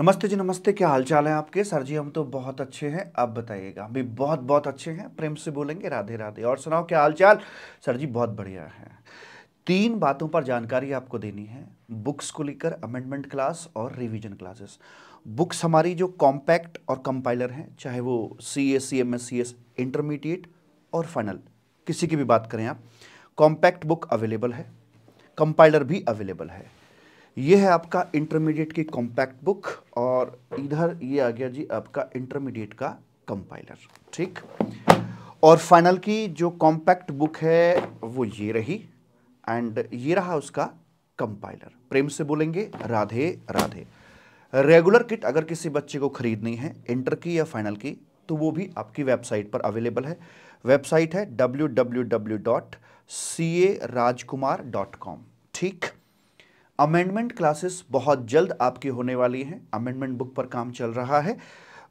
नमस्ते जी नमस्ते क्या हालचाल है आपके सर जी हम तो बहुत अच्छे हैं आप बताइएगा भी बहुत बहुत अच्छे हैं प्रेम से बोलेंगे राधे राधे और सुनाओ क्या हालचाल सर जी बहुत बढ़िया है तीन बातों पर जानकारी आपको देनी है बुक्स को लेकर अमेंडमेंट क्लास और रिवीजन क्लासेस बुक्स हमारी जो कॉम्पैक्ट और कंपाइलर हैं चाहे वो C S C M S C S intermediate और फाइनल किसी की भी बात करें आप कॉम्पैक्ट बुक अवेलेबल है कंपाइलर भी अवेलेबल है यह है आपका इंटरमीडिएट की कॉम्पैक्ट बुक और इधर ये आ गया जी आपका इंटरमीडिएट का कंपाइलर ठीक और फाइनल की जो कॉम्पैक्ट बुक है वो ये रही एंड ये रहा उसका कंपाइलर प्रेम से बोलेंगे राधे राधे रेगुलर किट अगर किसी बच्चे को खरीदनी है इंटर की या फाइनल की तो वो भी आपकी वेबसाइट पर अवेलेबल है वेबसाइट है W W W dot C A Rajkumar dot com ठीक अमेंडमेंट क्लासेस बहुत जल्द आपकी होने वाली हैं अमेंडमेंट बुक पर काम चल रहा है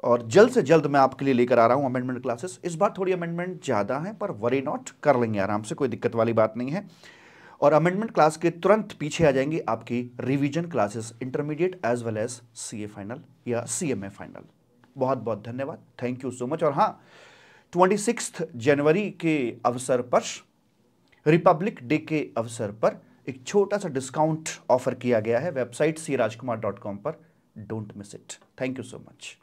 और जल्द से जल्द मैं आपके लिए लेकर आ रहा हूं अमेंडमेंट क्लासेस इस बार थोड़ी अमेंडमेंट ज़्यादा हैं पर वरी नॉट कर लेंगे आराम से कोई दिक्कत वाली बात नहीं है और अमेंडमेंट क्लास के तुरंत पीछे आ जाएंगे आपकी revision classes intermediate as well as C final या सी फाइनल बहुत बहुत धन्यवाद थैंक यू सो मच और हाँ ट्वेंटी जनवरी के अवसर पर रिपब्लिक डे के अवसर पर एक छोटा सा डिस्काउंट ऑफर किया गया है website C Rajkumar dot com पर don't miss it thank you so much